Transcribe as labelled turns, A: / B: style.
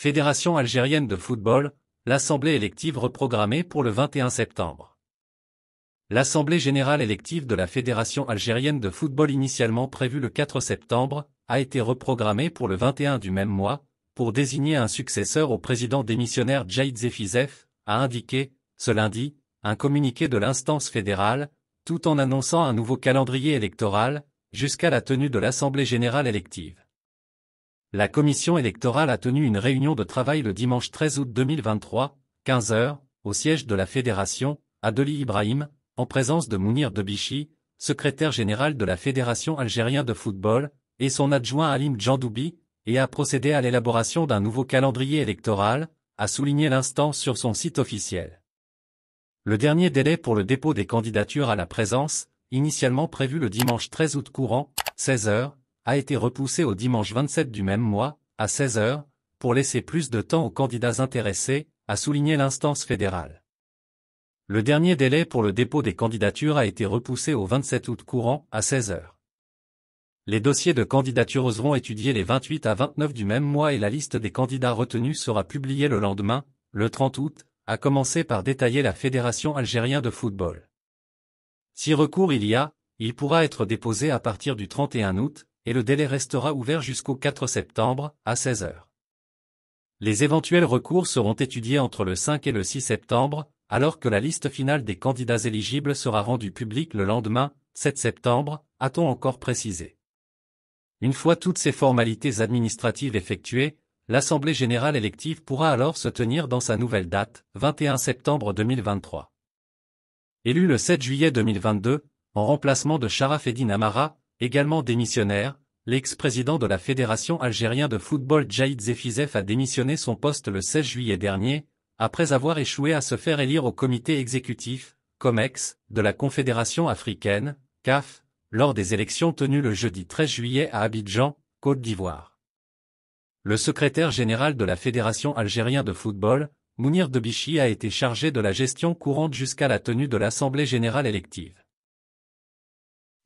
A: Fédération algérienne de football, l'Assemblée élective reprogrammée pour le 21 septembre. L'Assemblée générale élective de la Fédération algérienne de football initialement prévue le 4 septembre, a été reprogrammée pour le 21 du même mois, pour désigner un successeur au président démissionnaire Jaïd Zefizef, a indiqué, ce lundi, un communiqué de l'instance fédérale, tout en annonçant un nouveau calendrier électoral, jusqu'à la tenue de l'Assemblée générale élective. La commission électorale a tenu une réunion de travail le dimanche 13 août 2023, 15h, au siège de la Fédération, Adeli Ibrahim, en présence de Mounir Debichi, secrétaire général de la Fédération algérienne de football, et son adjoint Alim Djandoubi, et a procédé à l'élaboration d'un nouveau calendrier électoral, a souligné l'instant sur son site officiel. Le dernier délai pour le dépôt des candidatures à la présence, initialement prévu le dimanche 13 août courant, 16h, a été repoussé au dimanche 27 du même mois, à 16h, pour laisser plus de temps aux candidats intéressés, a souligné l'instance fédérale. Le dernier délai pour le dépôt des candidatures a été repoussé au 27 août courant, à 16h. Les dossiers de candidature oseront étudier les 28 à 29 du même mois et la liste des candidats retenus sera publiée le lendemain, le 30 août, a commencé par détailler la Fédération algérienne de football. Si recours il y a, il pourra être déposé à partir du 31 août, et le délai restera ouvert jusqu'au 4 septembre, à 16 heures. Les éventuels recours seront étudiés entre le 5 et le 6 septembre, alors que la liste finale des candidats éligibles sera rendue publique le lendemain, 7 septembre, a-t-on encore précisé. Une fois toutes ces formalités administratives effectuées, l'Assemblée générale élective pourra alors se tenir dans sa nouvelle date, 21 septembre 2023. Élu le 7 juillet 2022, en remplacement de Sharaf Amara, également démissionnaire, l'ex-président de la Fédération algérienne de football Jaïd Zefizef a démissionné son poste le 16 juillet dernier, après avoir échoué à se faire élire au comité exécutif, COMEX, de la Confédération africaine, CAF, lors des élections tenues le jeudi 13 juillet à Abidjan, Côte d'Ivoire. Le secrétaire général de la Fédération algérienne de football, Mounir Debichi a été chargé de la gestion courante jusqu'à la tenue de l'Assemblée générale élective.